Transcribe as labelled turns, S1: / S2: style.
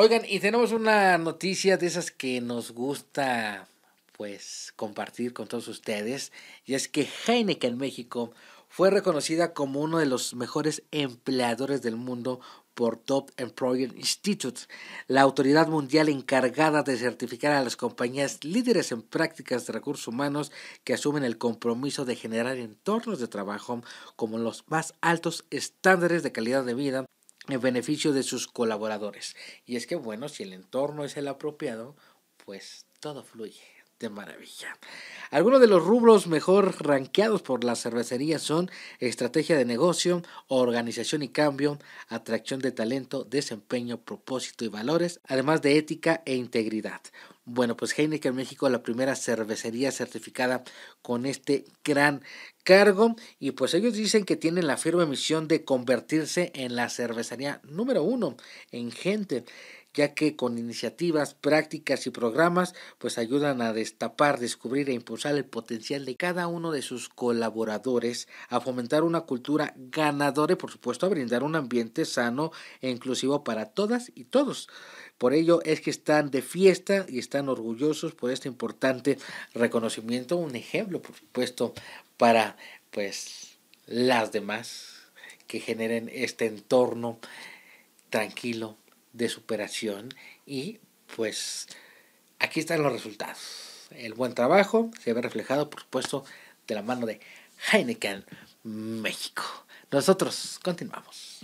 S1: Oigan, y tenemos una noticia de esas que nos gusta pues compartir con todos ustedes, y es que Heineken México fue reconocida como uno de los mejores empleadores del mundo por Top Employer Institute, la autoridad mundial encargada de certificar a las compañías líderes en prácticas de recursos humanos que asumen el compromiso de generar entornos de trabajo como los más altos estándares de calidad de vida en beneficio de sus colaboradores. Y es que, bueno, si el entorno es el apropiado, pues todo fluye de maravilla. Algunos de los rubros mejor ranqueados por la cervecería son estrategia de negocio, organización y cambio, atracción de talento, desempeño, propósito y valores, además de ética e integridad. Bueno, pues Heineken México, la primera cervecería certificada con este gran cargo. Y pues ellos dicen que tienen la firme misión de convertirse en la cervecería número uno en gente ya que con iniciativas, prácticas y programas pues ayudan a destapar, descubrir e impulsar el potencial de cada uno de sus colaboradores, a fomentar una cultura ganadora y por supuesto a brindar un ambiente sano e inclusivo para todas y todos. Por ello es que están de fiesta y están orgullosos por este importante reconocimiento, un ejemplo por supuesto para pues las demás que generen este entorno tranquilo de superación y pues aquí están los resultados. El buen trabajo se ve reflejado, por supuesto, de la mano de Heineken México. Nosotros continuamos.